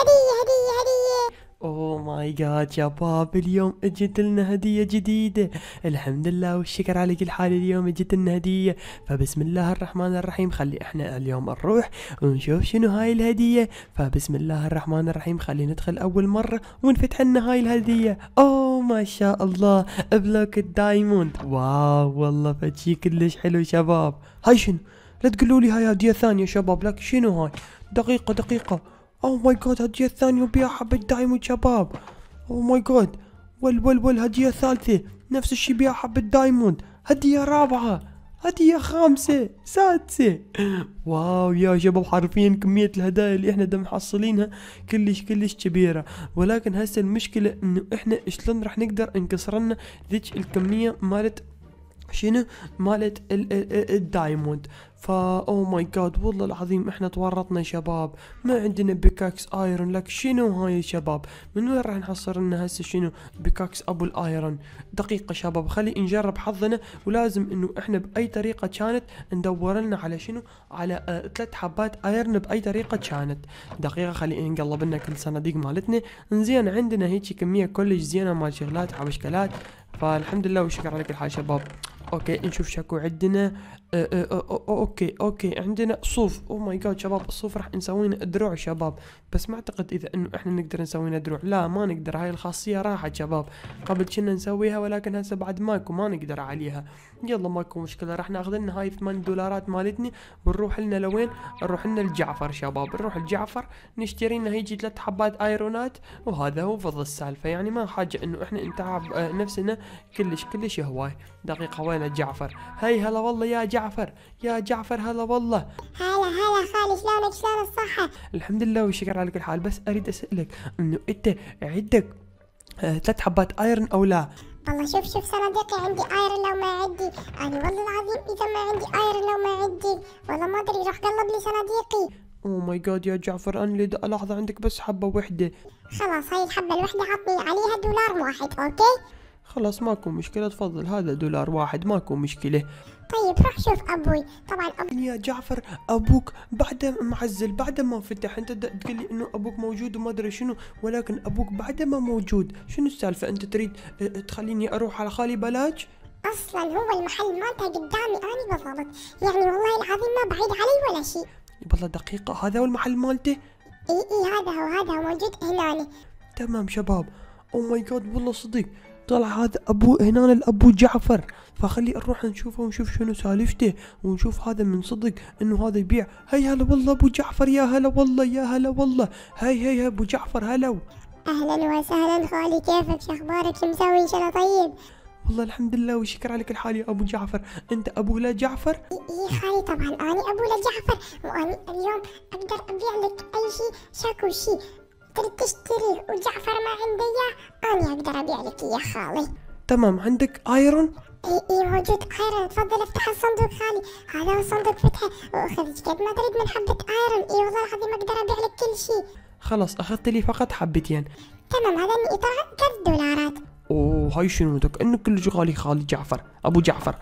هدية هدية هدية اوه ماي جاد يا باب اليوم اجت لنا هدية جديدة الحمد لله والشكر على كل حال اليوم اجت لنا هدية فبسم الله الرحمن الرحيم خلي احنا اليوم نروح ونشوف شنو هاي الهدية فبسم الله الرحمن الرحيم خلي ندخل اول مرة ونفتح لنا هاي الهدية اوه oh ما شاء الله بلوك الدايموند واو والله فتشي كلش حلو شباب هاي شنو لا تقولوا لي هاي هدية ثانية شباب لك شنو هاي دقيقة دقيقة اوه ماي جاد هدية الثانية حبة دايموند شباب اوه oh ماي جاد ول ول ول هدية ثالثة نفس الشي حبة دايموند هدية رابعة هدية خامسة سادسة واو يا شباب حرفيا كمية الهدايا اللي احنا دم محصلينها كلش كلش كبيرة ولكن هسه المشكلة انه احنا شلون راح نقدر انكسرنا ذيك الكمية مالت شنو مالت الدايموند فا او ماي جاد والله العظيم احنا تورطنا شباب ما عندنا بيكاكس ايرون لك شنو هاي يا شباب من وين راح نحصر لنا هسه شنو بيكاكس ابو الايرون دقيقه شباب خلي نجرب حظنا ولازم انه احنا باي طريقه كانت ندور لنا على شنو على آه، ثلاث حبات ايرون باي طريقه كانت دقيقه خلي نقلب لنا كل صناديق مالتنا انزين عندنا هيك كميه كلش زينه مال شغلات حبشكلات فالحمد لله والشكر على كل حال شباب اوكي نشوف شكو عندنا أه، أه، أه، اوكي اوكي عندنا صوف او ماي جاد شباب الصوف راح نسوينا دروع شباب بس ما اعتقد اذا انه احنا نقدر نسوينا دروع لا ما نقدر هاي الخاصيه راحت شباب قبل كنا نسويها ولكن هسه بعد ماكو ما نقدر عليها يلا ماكو مشكله راح ناخذ لنا هاي 8 دولارات مالتني ونروح لنا لوين نروح لنا الجعفر شباب نروح الجعفر نشتري لنا هيجي ثلاث حبات ايرونات وهذا هو فض السالفه يعني ما حاجه انه احنا نتعب نفسنا كلش كلش هواي دقيقة وين جعفر هاي هلا والله يا جعفر يا جعفر هلا والله هلا هلا خالي شلونك شلون الصحة الحمد لله والشكر على كل حال بس اريد اسألك انه انت عندك آه، ثلاث حبات ايرن او لا والله شوف شوف صناديقي عندي ايرن لو ما عندي انا والله العظيم اذا ما عندي ايرن لو ما عندي والله ما ادري راح قلب لي صناديقي اوه ماي جاد يا جعفر انا لدى لحظه عندك بس حبه وحده خلاص هاي الحبه الوحده عطني عليها دولار واحد اوكي خلاص ماكو مشكلة تفضل هذا دولار واحد ماكو مشكلة طيب روح شوف ابوي طبعا أب... يا جعفر ابوك بعد معزل بعد ما فتح انت تقول لي انه ابوك موجود وما ادري شنو ولكن ابوك بعد ما موجود شنو السالفة انت تريد أه، أه، تخليني اروح على خالي بلاج اصلا هو المحل مالته قدامي انا بالضبط يعني والله العظيم ما بعيد علي ولا شيء والله دقيقة هذا هو المحل مالته اي اي هذا هو هذا هو موجود هنا تمام شباب او ماي جاد والله صديق طلع هذا ابو هنا الابو جعفر فخلي نروح نشوفه ونشوف شنو سالفته ونشوف هذا من صدق انه هذا يبيع هيا هلا والله ابو جعفر يا هلا والله يا هلا والله هاي هاي ابو جعفر هلا اهلا وسهلا خالي كيفك شو اخبارك شو مسوي ان شاء الله طيب والله الحمد لله وشكر عليك الحال يا ابو جعفر انت ابو لا جعفر اي خالي طبعا انا ابو لا جعفر واني اليوم اقدر ابيع لك اي شيء شاكو شيء تريد تشتريه وجعفر ما عندي اياه أنا أقدر أبيع لك يا خالي تمام عندك ايرون؟ اي اي موجود ايرون تفضل افتح الصندوق خالي هذا هو صندوق فتحه وخذ قد ما تريد من حبة ايرون اي والله العظيم اقدر ابيع لك كل شيء خلاص اخذت لي فقط حبتين تمام هذا اطرها ثلاث دولارات اوه هاي شنو كانك كل غالي خالي جعفر ابو جعفر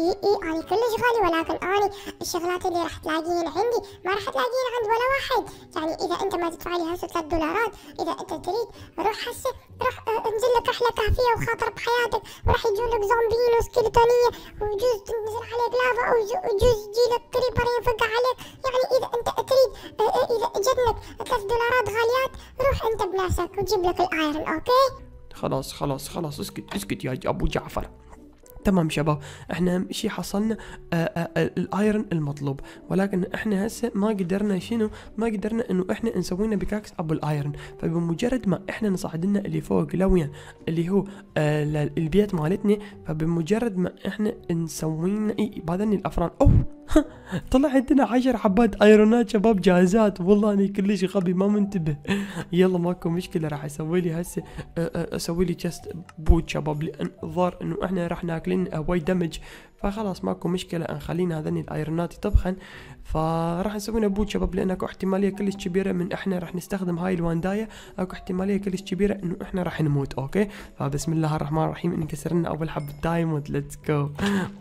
اي اي اني كلش غالي ولكن اني الشغلات اللي راح تلاقيهن عندي ما راح تلاقيهن عند ولا واحد يعني اذا انت ما تدفع لي هسه 3 دولارات اذا انت تريد روح هسه روح آه، انزل لك رحله كافيه وخاطر بحياتك وراح يجون لك زومبيين وسكلتونيه وجوز تنزل عليك لافا وجوز لك كريبر ينفق عليك يعني اذا انت تريد آه، آه، اذا لك 3 دولارات غاليات روح انت بنفسك وجيب لك الايرن اوكي خلاص خلاص خلاص اسكت اسكت يا ابو جعفر تمام شباب احنا اهم حصلنا آه، آه، آه، الايرن المطلوب ولكن احنا هسه ما قدرنا شنو ما قدرنا انه احنا نسوي لنا بيكاكس ابو الايرن فبمجرد ما احنا نصعد لنا اللي فوق لوين اللي هو البيت مالتنا فبمجرد ما احنا نسوي لنا بعدين الافران اوه طلع عندنا عشر حبات ايرونات شباب جاهزات والله اني كلش غبي ما منتبه يلا ماكو مشكله راح اسوي لي هسه اسوي لي جست بوت شباب لان الظاهر انه احنا راح ناكلين هواي دمج فخلاص ماكو مشكله نخلينا هذني الايرونات يطبخن فراح نسوينا بوت شباب لان اكو احتماليه كلش كبيره من احنا راح نستخدم هاي الواندايه اكو احتماليه كلش كبيره انه احنا راح نموت اوكي فبسم الله الرحمن الرحيم انكسر لنا اول حبه دايموند ليتس جو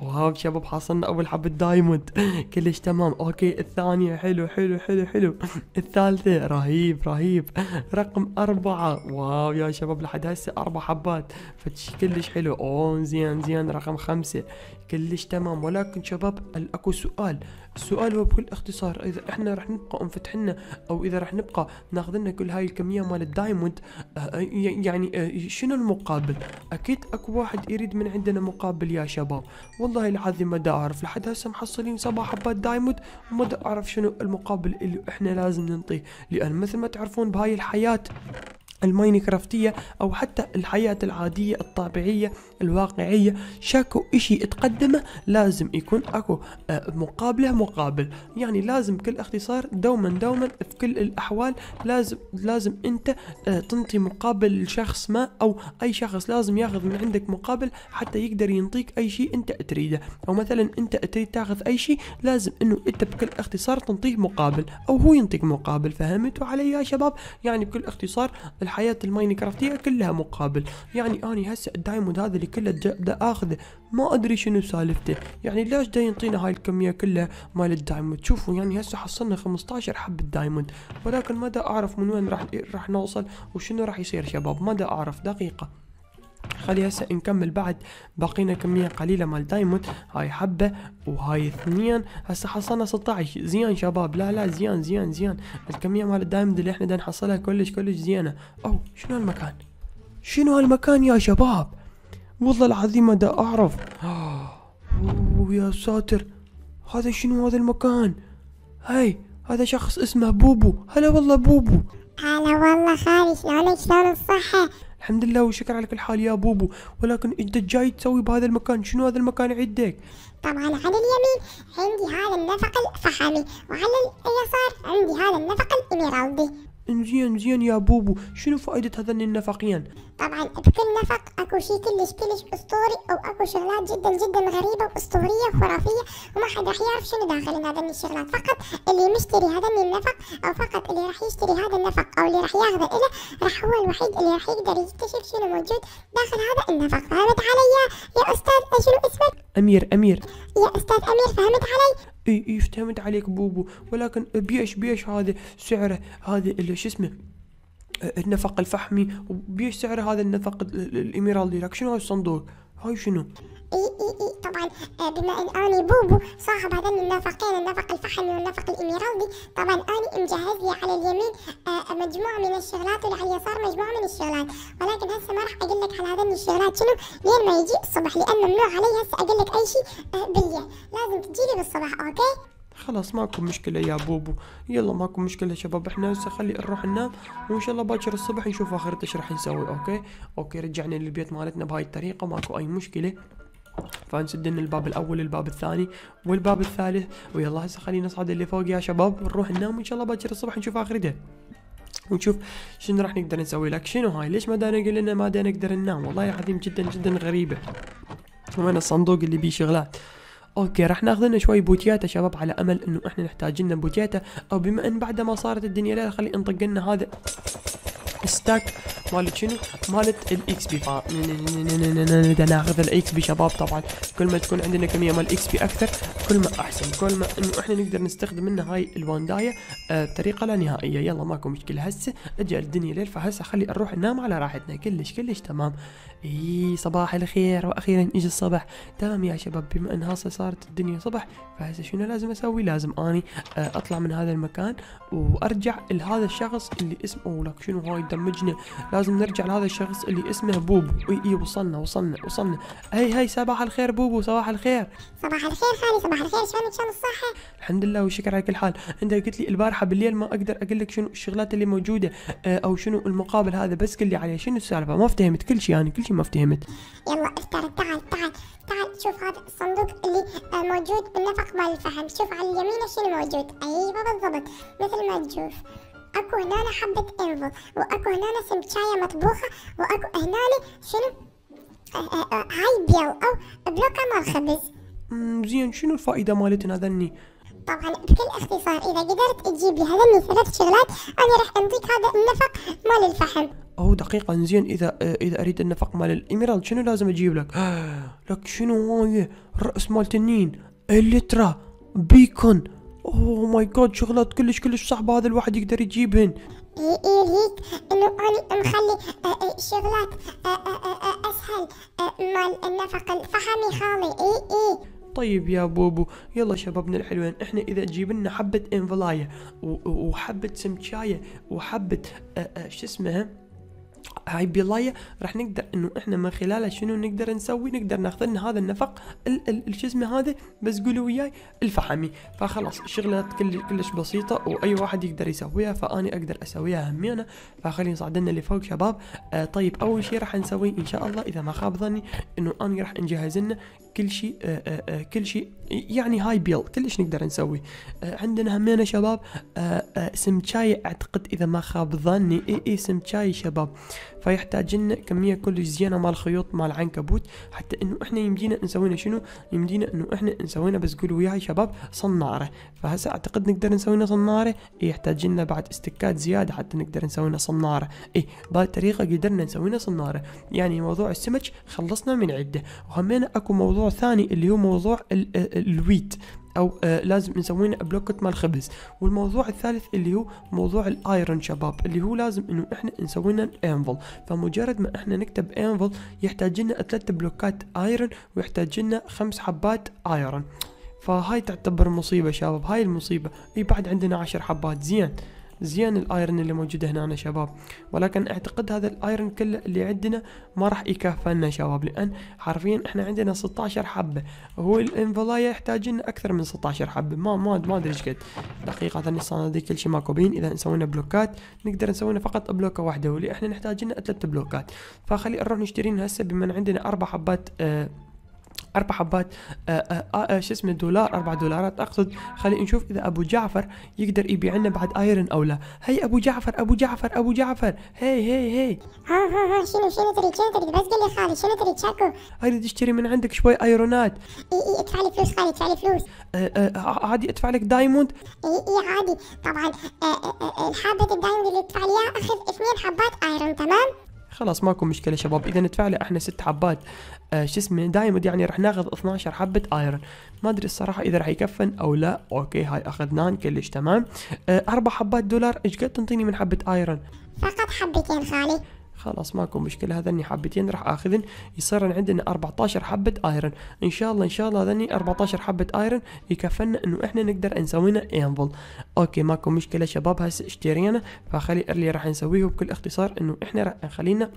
واو شباب حصلنا اول حبه دايموند كلش تمام اوكي الثانيه حلو حلو حلو حلو الثالثه رهيب رهيب رقم أربعة واو يا شباب لحد هسه أربع حبات كلش حلو أوه زين زين رقم خمسة كلش تمام ولكن شباب اكو سؤال السؤال هو بكل اختصار اذا احنا راح نبقى انفتحنا او اذا راح نبقى ناخذ لنا كل هاي الكميه مال الدايموند آه، يعني آه، شنو المقابل اكيد اكو واحد يريد من عندنا مقابل يا شباب والله العظيم ما دا اعرف لحد هسه محصلين سبع حبات دايموند وما دا اعرف شنو المقابل اللي احنا لازم ننطيه لان مثل ما تعرفون بهاي الحياه الماينكرافتية أو حتى الحياة العادية الطبيعية الواقعية شاكو إشي تقدمه لازم يكون أكو آه، مقابله مقابل يعني لازم كل اختصار دوما دوما في كل الأحوال لازم لازم أنت آه، تنطي مقابل لشخص ما أو أي شخص لازم ياخذ من عندك مقابل حتى يقدر ينطيك أي شيء أنت تريده أو مثلا أنت تريد تاخذ أي شيء لازم أنه أنت بكل اختصار تنطيه مقابل أو هو ينطيك مقابل فهمتوا علي يا شباب يعني بكل اختصار الحياة الماينكرافتية كلها مقابل يعني اني هسه الدايموند هذا اللي كله دا اخذه ما ادري شنو سالفته يعني ليش دا ينطينا هاي الكمية كلها مال الدايموند شوفوا يعني هسه حصلنا 15 حبة دايموند ولكن ما دا اعرف من وين راح راح نوصل وشنو راح يصير شباب ما دا اعرف دقيقة خلي هسه نكمل بعد باقينا كميه قليله مال دايموند هاي حبه وهاي اثنين هسه حصلنا 16 زين شباب لا لا زين زين زين الكميه مال الدايموند اللي احنا نحصلها كلش كلش زينه او شنو هالمكان شنو هالمكان يا شباب والله العظيم دا اعرف اوه يا ساتر هذا شنو هذا المكان هاي هذا شخص اسمه بوبو هلا والله بوبو هلا والله خالي شلونك شلون الصحة الحمد لله وشكر على كل حال يا بوبو ولكن انت جاي تسوي بهذا المكان شنو هذا المكان عندك طبعا على اليمين عندي هذا النفق الفحمي وعلى اليسار عندي هذا النفق الإميرالدي انزين زين يا بوبو شنو فائدة هذان النفقين طبعا بكل نفق اكو شيء كلش كلش اسطوري او اكو شغلات جدا جدا غريبة واسطورية وخرافية وما حدا يعرف شنو داخل هذان الشغلات فقط اللي مشتري هذا النفق او فقط اللي راح يشتري هذا النفق او اللي راح ياخذه له راح هو الوحيد اللي راح يقدر يكتشف شنو موجود داخل هذا النفق فهمت علي يا استاذ شنو اسمك امير امير يا استاذ امير فهمت علي اي اي افتهمت عليك بوبو ولكن بيش بيش هذا سعره هذا شو اسمه آه، النفق الفحمي وبيش سعر هذا النفق الإميرالدي لك شنو هاي الصندوق هاي شنو اي اي اي طبعا آه، بما ان اني بوبو صاحب هذين النفقين النفق الفحمي والنفق الاميرالدي طبعا اني مجهز لي على اليمين آه، مجموعه من الشغلات وعلى اليسار مجموعه من الشغلات ولكن هسه ما راح اقول لك على هذين الشغلات شنو لين ما يجي الصبح لان ممنوع علي هسه اقول لك اي شيء آه، بالليل لازم تجيلي بالصباح اوكي خلاص ماكو مشكلة يا بوبو يلا ماكو مشكلة شباب احنا هسه خلي نروح ننام وان شاء الله باكر الصبح نشوف اخرته ايش راح نسوي اوكي اوكي رجعنا للبيت مالتنا بهاي الطريقة ماكو اي مشكلة فنسد لنا الباب الاول الباب الثاني والباب الثالث ويلا هسه خلينا نصعد اللي فوق يا شباب ونروح ننام وان شاء الله باكر الصبح نشوف اخر ده ونشوف شنو راح نقدر نسوي لك شنو هاي ليش ما دانا لنا ما دانا نقدر ننام والله يا عظيم جدا جدا غريبه وين الصندوق اللي بيه شغلات اوكي راح ناخذ لنا شوي بوتياتا شباب على امل انه احنا نحتاج لنا بوتياتا او بما ان بعد ما صارت الدنيا لا خلي انطق لنا هذا الستاك مالت شنو؟ مالت الاكس بي بدنا ناخذ الاكس بي شباب طبعا كل ما تكون عندنا كميه مال اكس بي اكثر كل ما احسن كل ما انه احنا نقدر نستخدم منه هاي الواندايه آه، بطريقه لا نهائيه يلا ماكو مشكله هسه اجى الدنيا ليل فهسه خلي نروح ننام على راحتنا كلش كلش تمام اي صباح الخير واخيرا اجى الصبح تمام يا شباب بما ان هسه صارت الدنيا صبح فهسه شنو لازم اسوي لازم اني آه، اطلع من هذا المكان وارجع لهذا الشخص اللي اسمه لك شنو هاي دمجنا لازم نرجع لهذا الشخص اللي اسمه بوبو اي اي وصلنا وصلنا وصلنا هي هي صباح الخير بوبو صباح الخير صباح الخير خالي صباح الخير شلونك شلون الصحه الحمد لله والشكر على كل حال انت قلت لي البارحه بالليل ما اقدر اقول لك شنو الشغلات اللي موجوده آه، او شنو المقابل هذا بس قل لي عليه شنو السالفه ما فهمت كل شيء يعني كل انت ما افتهمت يلا افتر تعال تعال تعال شوف هذا الصندوق اللي آه، موجود بالنفق مال الفحم شوف على اليمين شنو موجود ايوه بالضبط مثل ما تشوف اكو هنا حبة انفل واكو هنا سمكاية مطبوخة واكو هنا شنو آه، آه، هاي بيل او بلوكة مال خبز زين شنو الفائدة مالتنا ذني؟ طبعا بكل اختصار اذا قدرت تجيب لي هذني ثلاث شغلات انا راح انطيك هذا النفق مال الفحم او دقيقة زين اذا اذا اريد ان مال الاميرالد شنو لازم اجيب لك؟ لك شنو هاي؟ راس مال تنين الليترا بيكون اوه ماي جاد شغلات كلش كلش صعبة هذا الواحد يقدر يجيبهن هيك انه انا مخلي آه، آه، شغلات آه، اسهل مال النفق الفخمي خامي اي اي طيب يا بوبو يلا شبابنا الحلوين احنا اذا جيب لنا حبه انفلايه وحبه سمشايه وحبه شو اسمها هاي بلاية راح نقدر انه احنا من خلاله شنو نقدر نسوي نقدر ناخذ لنا هذا النفق شو اسمه هذا بس قولوا وياي الفحمي فخلاص شغلات كلش بسيطة واي واحد يقدر يسويها فاني اقدر اسويها همينة فخلينا نصعد لنا لفوق شباب آه طيب اول شيء راح نسويه ان شاء الله اذا ما خاب ظني انه اني راح نجهز لنا كل شيء آه، آه، آه، كل شيء يعني هاي بيل كلش نقدر نسوي عندنا همينه شباب شاي اعتقد اذا ما خاب ظني اي اي شاي شباب فيحتاج لنا كميه كلش زينه مال خيوط مال عنكبوت حتى انه احنا يمدينا نسوينا شنو يمدينا انه احنا نسوينا بس قولوا وياي شباب صناره فهسه اعتقد نقدر نسوينا صناره يحتاج لنا بعد استكات زياده حتى نقدر نسوينا صناره اي بهالطريقه قدرنا نسوينا صناره يعني موضوع السمك خلصنا من عده وهمينا اكو موضوع موضوع ثاني اللي هو موضوع آه، الويت او آه لازم نسوينا بلوكت مال خبز والموضوع الثالث اللي هو موضوع الايرون شباب اللي هو لازم انه احنا نسوي لنا الانفل فمجرد ما احنا نكتب انفل يحتاج لنا ثلاث بلوكات ايرون ويحتاج لنا خمس حبات ايرون فهاي تعتبر مصيبة شباب هاي المصيبة اي بعد عندنا عشر حبات زين زين الايرن اللي موجوده هنا شباب ولكن اعتقد هذا الايرن كله اللي عندنا ما راح يكفينا شباب لان حرفيا احنا عندنا 16 حبه هو الانفلايا يحتاج لنا اكثر من 16 حبه ما ما ما ادري ايش قد دقيقه الصناديق كل شيء ماكوبين اذا سوينا بلوكات نقدر نسوينا فقط بلوكه واحده واللي احنا نحتاج لنا ثلاث بلوكات فخلي نروح نشتري هسه بما عندنا اربع حبات آه اربع حبات آه، آه، آه، شو اسمه دولار اربع دولارات اقصد خلينا نشوف اذا ابو جعفر يقدر يبيع لنا بعد ايرن او لا هي ابو جعفر ابو جعفر ابو جعفر هي هي هي ها ها ها شنو شنو تريد شنو تريد بس قل لي خالي شنو تريد شاكو اريد اشتري من عندك شوي ايرونات اي اي ادفع لي فلوس خالي ادفع لي فلوس عادي ادفع لك دايموند اي اي عادي طبعا حبه الدايموند اللي تدفع لي اخذ اثنين حبات ايرون تمام خلاص ماكو مشكله شباب اذا ندفع له احنا ست حبات آه شو اسمه دايموند يعني راح ناخذ 12 حبه ايرون ما ادري الصراحه اذا راح يكفن او لا اوكي هاي اخذناه كلش تمام آه اربع حبات دولار ايش قد تنطيني من حبه ايرون فقط حبتين خالي خلاص ماكو مشكله هذني حبتين راح اخذن يصيرن عندنا 14 حبه ايرن ان شاء الله ان شاء الله هذني 14 حبه ايرن يكفنا انه احنا نقدر نسوينا انفل اوكي ماكو مشكله شباب هسه اشترينا فخلي اللي راح نسويه بكل اختصار انه احنا راح نخلينا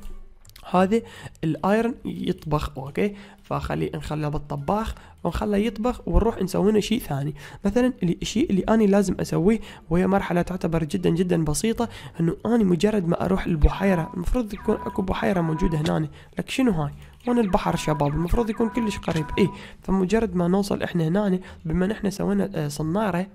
هذا الايرن يطبخ اوكي فخلي نخليه بالطباخ ونخليه يطبخ ونروح نسوي له شيء ثاني مثلا الشيء اللي انا لازم اسويه وهي مرحله تعتبر جدا جدا بسيطه انه انا مجرد ما اروح البحيره المفروض يكون اكو بحيره موجوده هنا لك شنو هاي هون البحر شباب المفروض يكون كلش قريب ايه فمجرد ما نوصل احنا هنا بما ان احنا سوينا آه، صناره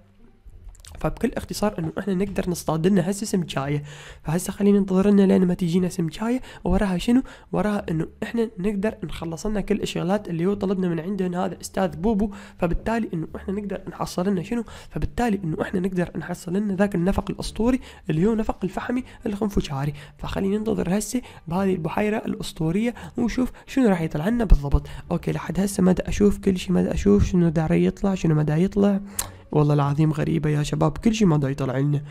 فبكل اختصار انه احنا نقدر نصطاد لنا هسه سمكايه فهسه خلينا ننتظر لنا لين ما تجينا سمكايه وراها شنو وراها انه احنا نقدر نخلص لنا كل الشغلات اللي هو طلبنا من عندنا هذا استاذ بوبو فبالتالي انه احنا نقدر نحصل لنا شنو فبالتالي انه احنا نقدر نحصل لنا ذاك النفق الاسطوري اللي هو نفق الفحمي الخنفجاري فخلينا ننتظر هسه بهذه البحيره الاسطوريه ونشوف شنو راح يطلع لنا بالضبط اوكي لحد هسه ما اشوف كل شيء ما اشوف شنو دا يطلع شنو ما يطلع والله العظيم غريبة يا شباب كل شيء ما دا يطلع لنا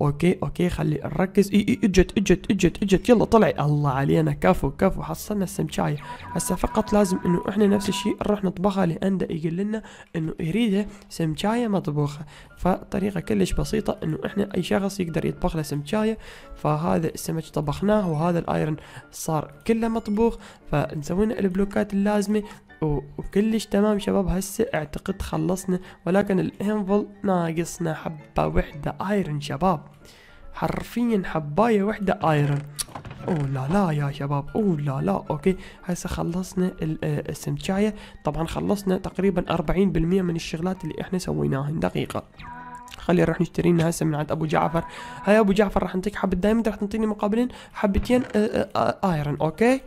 اوكي اوكي خلي نركز اي اي اجت اجت اجت اجت يلا طلعي الله علينا كفو كفو حصلنا السمشاية هسه فقط لازم انه احنا نفس الشيء نروح نطبخها لان يقول لنا انه يريده سمشاية مطبوخة فطريقة كلش بسيطة انه احنا اي شخص يقدر يطبخ له سمشاية فهذا السمك طبخناه وهذا الايرن صار كله مطبوخ فنسوي البلوكات اللازمة وكلش تمام شباب هسه اعتقد خلصنا ولكن الانفل ناقصنا حبة وحدة ايرن شباب حرفيا حباية وحدة ايرن او لا لا يا شباب او لا لا اوكي هسه خلصنا آه، السمشاية طبعا خلصنا تقريبا 40% من الشغلات اللي احنا سويناها دقيقة خلي نروح نشتري لنا هسه من عند ابو جعفر هاي ابو جعفر راح نعطيك حبة دايموند راح تنطيني مقابلين حبتين ايرن آه، آه، اوكي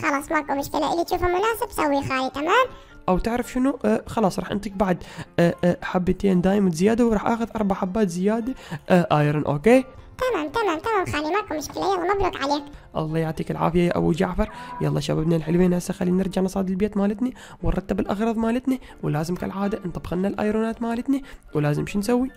خلاص ماكو مشكله اللي تشوفه مناسب سوي خالي تمام او تعرف شنو آه خلاص راح انتك بعد آه آه حبتين دايموند زياده وراح اخذ اربع حبات زياده آه ايرون اوكي تمام تمام تمام خالي ماكو مشكله يلا مبروك عليك الله يعطيك العافيه يا ابو جعفر يلا شبابنا الحلوين هسه خلينا نرجع نصاد البيت مالتنا ونرتب الاغراض مالتنا ولازم كالعاده نطبخ لنا الايرونات مالتنا ولازم شو نسوي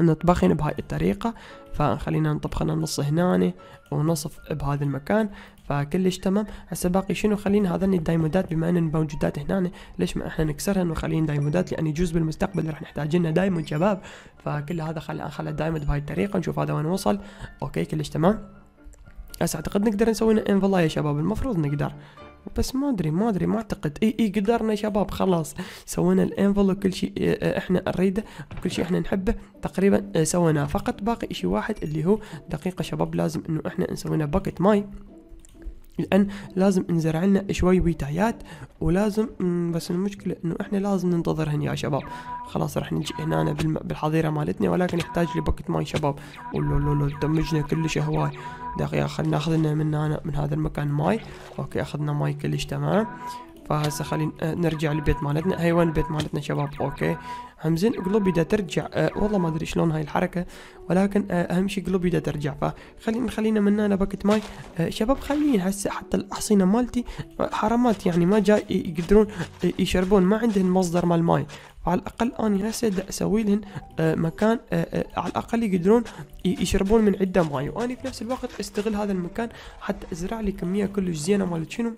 نطبخن بهاي الطريقة فخلينا نطبخنا نص هنا ونصف بهذا المكان فكلش تمام هسه باقي شنو خلينا هذا الدايمودات بما ان موجودات هنا يعني ليش ما احنا نكسرهن ونخليهن دايمودات لان يجوز بالمستقبل راح نحتاج لنا دايمود شباب فكل هذا خلي خلى الدايمود بهاي الطريقه نشوف هذا وين وصل اوكي كلش تمام هسه اعتقد نقدر نسوي انفلا يا شباب المفروض نقدر بس ما ادري ما ادري ما اعتقد اي اي قدرنا شباب خلاص سوينا الانفل وكل شيء احنا نريده وكل شيء احنا نحبه تقريبا سويناه فقط باقي شيء واحد اللي هو دقيقه شباب لازم انه احنا نسوينا باكيت باكت ماي لان لازم نزرع لنا شوي ويتايات ولازم بس المشكله انه احنا لازم ننتظرهن يا شباب خلاص راح نجي هنا بالحظيره مالتنا ولكن نحتاج لي بكت ماي شباب ولو لو دمجنا كلش هواي دقيقه خلينا ناخذ لنا من هنا من هذا المكان ماي اوكي اخذنا ماي كلش تمام فهسه خلينا آه، نرجع للبيت مالتنا هاي وين البيت مالتنا شباب اوكي همزين قلوبي دا ترجع أه والله ما ادري شلون هاي الحركه ولكن أه اهم شيء قلوبي دا ترجع فخلينا خلينا من هنا بكت ماي أه شباب خليني هسه حتى الاحصنه مالتي حرامات يعني ما جاي يقدرون آه، يشربون ما عندهم مصدر مال ماي فعلى الاقل اني هسه اسوي لهم آه، مكان على الاقل يقدرون يشربون من عده ماي واني في نفس الوقت استغل هذا المكان حتى ازرع لي كميه كلش زينه مال شنو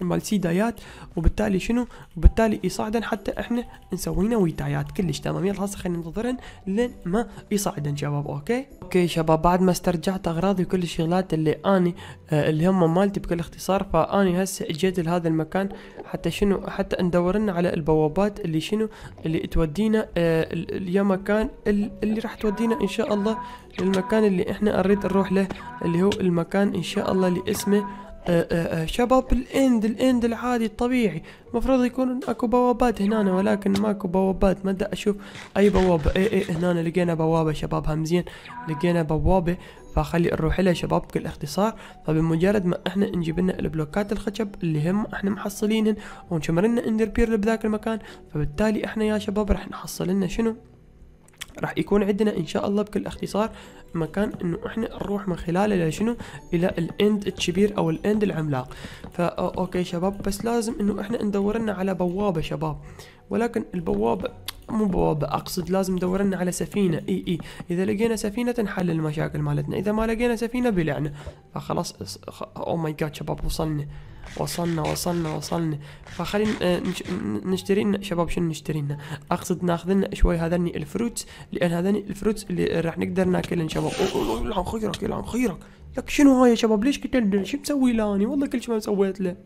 مال سي دايات وبالتالي شنو وبالتالي يصعدن حتى احنا نسوينا ويتايات كلش تمام يلا هسه خلينا ننتظرن لين ما يصعدن شباب اوكي اوكي شباب بعد ما استرجعت اغراضي وكل الشغلات اللي اني آه اللي هم مالتي بكل اختصار فاني هسه اجيت لهذا المكان حتى شنو حتى ندورن على البوابات اللي شنو اللي تودينا آه مكان اللي راح تودينا ان شاء الله للمكان اللي احنا نريد نروح له اللي هو المكان ان شاء الله اللي اسمه آه، آه، آه، شباب الاند الاند العادي الطبيعي المفروض يكون اكو بوابات هنا ولكن ماكو بوابات ما ادري اشوف اي بوابه اي اي هنا لقينا بوابه شباب همزين لقينا بوابه فخلي نروح لها شباب بكل اختصار فبمجرد ما احنا نجيب لنا البلوكات الخشب اللي هم احنا محصلينهن ونشمر لنا اندر بيرل بذاك المكان فبالتالي احنا يا شباب راح نحصل لنا شنو راح يكون عندنا ان شاء الله بكل اختصار مكان انه احنا نروح من خلاله لشنو الى الاند الكبير او الاند العملاق فا اوكي شباب بس لازم انه احنا ندور لنا على بوابه شباب ولكن البوابه مو بوابة أقصد لازم دورنا على سفينة إي إي إذا لقينا سفينة تنحل المشاكل مالتنا إذا ما لقينا سفينة بلعنا فخلاص أو ماي جاد شباب وصلنا وصلنا وصلنا وصلنا فخلينا نشتري لنا شباب شنو نشتري لنا اقصد ناخذ لنا شوي هذني الفروتس لان هذني الفروتس اللي راح نقدر ناكلهم شباب يلعن خيرك يلعن خيرك لك شنو هاي يا شباب ليش قتلنا شو مسوي له والله كل شيء ما سويت له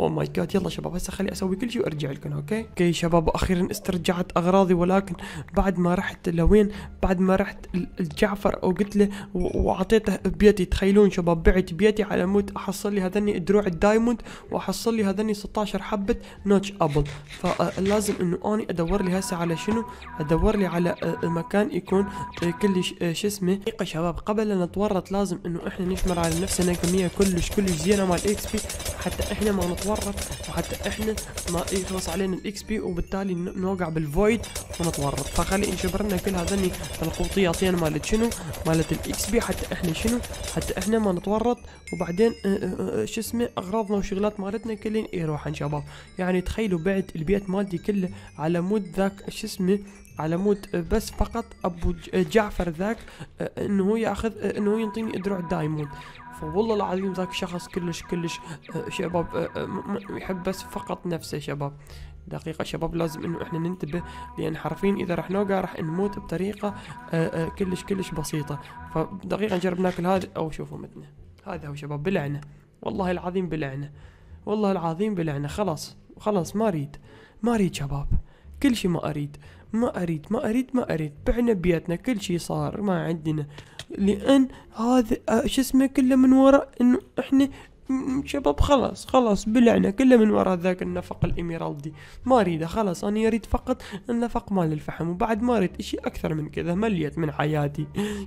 او ماي جاد يلا شباب هسه خلي اسوي كل شيء وارجع لكم اوكي اوكي شباب اخيرا استرجعت اغراضي ولكن بعد ما رحت لوين بعد ما رحت لجعفر او قلت له واعطيته بيتي تخيلون شباب بعت بيتي على مود احصل لي هذني دروع الدايموند واحصل لي هذني 16 حبه نوتش ابل فلازم انه اني ادور لي هسه على شنو ادور لي على آه، مكان يكون آه، كلش آه، شو اسمه شباب قبل لا نتورط لازم انه احنا نجمر على نفسنا كمية كلش كلش زينة مع الاكس بي حتى احنا ما نتورط وحتى احنا ما يخلص علينا الاكس بي وبالتالي نوقع بالفويد ونتورط فخلي نجبر لنا كل هذني القوطياتين مالت شنو مالت الاكس بي حتى احنا شنو حتى احنا ما نتورط وبعدين أه، أه، أه، شو اسمه اغراضنا وشغلات مالتنا كلين يروحن إيه شباب يعني تخيلوا بعد البيت مالتي كله على مود ذاك شو اسمه على مود آه، بس فقط ابو آه، جعفر ذاك آه، انه هو ياخذ انه هو ينطيني دروع دايموند فوالله العظيم ذاك شخص كلش كلش شباب يحب بس فقط نفسه شباب دقيقة شباب لازم انه احنا ننتبه لان حرفيا اذا راح نوقع راح نموت بطريقة كلش كلش بسيطة فدقيقة نجرب ناكل هذا او شوفوا متنا هذا هو شباب بلعنة والله العظيم بلعنة والله العظيم بلعنة خلاص خلاص ما اريد ما اريد شباب كل شيء ما اريد ما اريد ما اريد ما اريد بعنا بيتنا كل شيء صار ما عندنا لان هذا آه، شو اسمه كله من وراء انه احنا شباب خلاص خلاص بلعنا كله من وراء ذاك النفق الإميرالدي ما أريده خلاص أنا أريد فقط النفق مال الفحم وبعد ما أريد إشي أكثر من كذا مليت من حياتي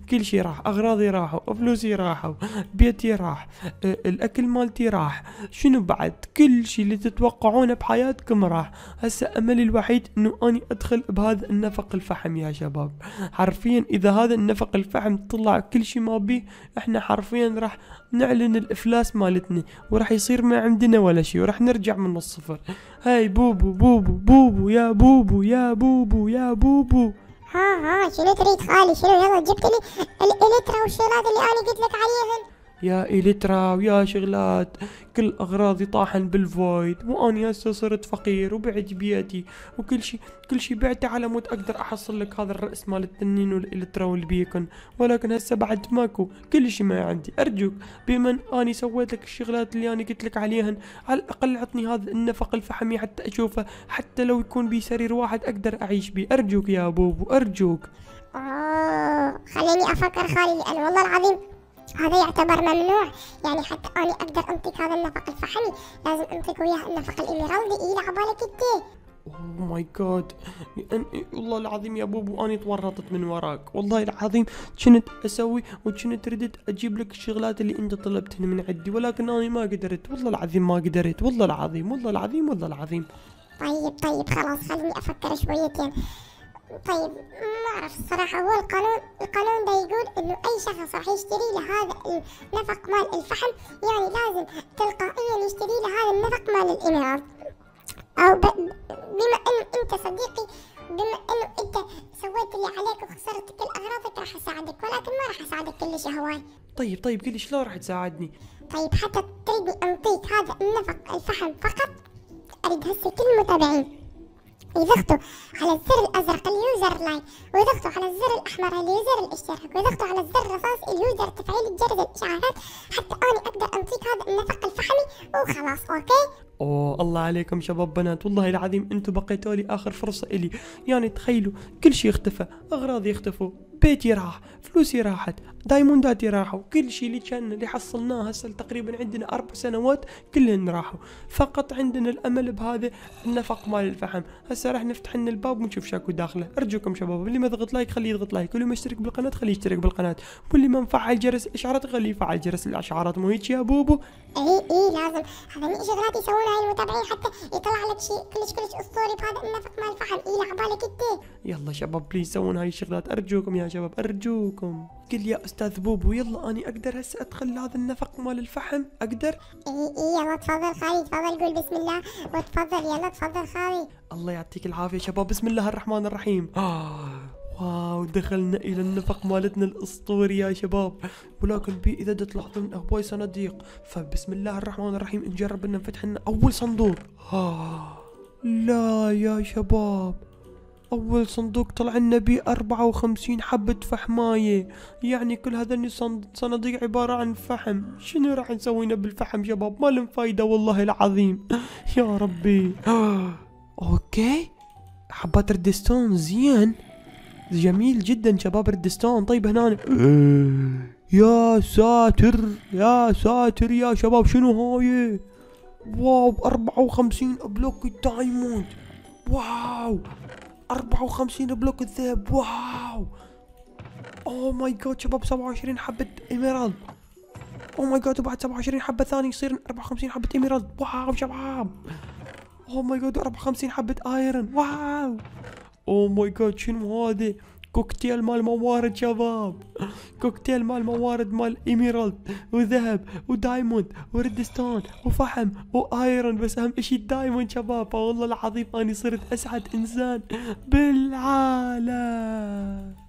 كل شي راح أغراضي راحوا فلوسي راحوا بيتي راح الأكل مالتي راح شنو بعد كل شي اللي تتوقعونه بحياتكم راح هسه أملي الوحيد أنه أني أدخل بهذا النفق الفحم يا شباب حرفيا إذا هذا النفق الفحم طلع كل شي ما بيه إحنا حرفيا راح نعلن الإفلاس مالتنا حياتنا وراح يصير ما عندنا ولا شيء وراح نرجع من الصفر هاي بوبو بوبو بوبو يا بوبو يا بوبو يا بوبو ها ها شنو تريد خالي شنو يلا جبت لي الالترا والشغلات اللي انا قلت لك عليهم يا إليترا ويا شغلات كل أغراضي طاحن بالفويد وأنا هسه صرت فقير وبعت بيتي وكل شيء كل شيء بعته على مود أقدر أحصل لك هذا الرأس مال التنين والإليترا والبيكن ولكن هسه بعد ماكو كل شيء ما عندي أرجوك بمن أني سويت لك الشغلات اللي أنا قلت لك عليهن على الأقل عطني هذا النفق الفحمي حتى أشوفه حتى لو يكون بي سرير واحد أقدر أعيش بيه أرجوك يا بوبو أرجوك آه خليني أفكر خالي والله العظيم هذا يعتبر ممنوع يعني حتى اني أقدر أنطيك هذا النفق الفحمي لازم أنطيك وياه النفق الإميرالدي إيه لعبالك إنت اوه ماي جاد oh يعني والله العظيم يا بوبو اني تورطت من وراك والله العظيم كنت اسوي وكنت ردت اجيب لك الشغلات اللي انت طلبتهن من عندي ولكن انا ما قدرت والله العظيم ما قدرت والله العظيم والله العظيم والله العظيم طيب طيب خلاص خليني افكر شويتين طيب ما اعرف الصراحة هو القانون القانون ده يقول انه اي شخص راح يشتري لهذا النفق مال الفحم يعني لازم تلقائيا يشتري لهذا النفق مال الانهاض او بما انه انت صديقي بما انه انت سويت اللي عليك وخسرت كل اغراضك راح اساعدك ولكن ما راح اساعدك كلش يا هواي طيب طيب قولي شلون راح تساعدني طيب حتى تريدني انطيك هذا النفق الفحم فقط اريد هسه كل المتابعين يضغطوا على الزر الازرق اليوزر لاين ويضغطوا على الزر الاحمر اليوزر الاشتراك ويضغطوا على الزر الرصاص اليوزر تفعيل جرس الاشعارات حتى انا اقدر انطيك هذا النفق الفحمي وخلاص اوكي اوه الله عليكم شباب بنات والله العظيم انتم بقيتوا لي اخر فرصه الي يعني تخيلوا كل شيء اختفى اغراضي اختفوا بيتي راح فلوسي راحت دايمونداتي راحوا كل شيء اللي كان اللي حصلناه هسه تقريبا عندنا اربع سنوات كلهن راحوا فقط عندنا الامل بهذا النفق مال الفحم هسه راح نفتح لنا الباب ونشوف شاكو داخله ارجوكم شباب اللي ما ضغط لايك خليه يضغط لايك واللي ما اشترك بالقناه خليه يشترك بالقناه واللي ما مفعل جرس الاشعارات خليه يفعل جرس الاشعارات مو هيك يا بوبو اي اي لازم هذني شغلات هاي المتابعين حتى يطلع لك شيء كلش كلش اسطوري بهذا النفق مال الفحم اي على بالك انت يلا شباب بليز سوون هاي الشغلات ارجوكم يا شباب ارجوكم كل يا استاذ بوب ويلا اني اقدر هسه ادخل لهذا النفق مال الفحم اقدر اي اي يلا تفضل خالي تفضل قول بسم الله وتفضل يلا تفضل خالي الله يعطيك العافيه شباب بسم الله الرحمن الرحيم آه، واو دخلنا الى النفق مالتنا الاسطوري يا شباب ولكن بي اذا تلاحظون هواي صناديق فبسم الله الرحمن الرحيم نجرب ان نفتح لنا اول صندوق آه. لا يا شباب أول صندوق طلع لنا بيه أربعة وخمسين حبة فحماية يعني كل هذني صناديق عبارة عن فحم شنو راح نسوينا بالفحم شباب ما لهم فايدة والله العظيم يا ربي أوكي حبات ردستون زين جميل جدا شباب ردستون طيب هنا يا ساتر يا ساتر يا شباب شنو هاي واو 54 بلوك دايموند واو 54 بلوك الذهب واو او ماي جاد شباب 27 حبة ايميرالد او ماي جاد وبعد 27 حبة ثانيه يصير 54 حبة ايميرالد واو شباب او ماي جاد 54 حبة ايرون واو او ماي جاد شنو هذا كوكتيل مال موارد شباب كوكتيل مال موارد مال ايميرالد وذهب ودايموند وريدستون وفحم وايرون بس اهم اشي الدايموند شباب والله العظيم اني صرت اسعد انسان بالعالم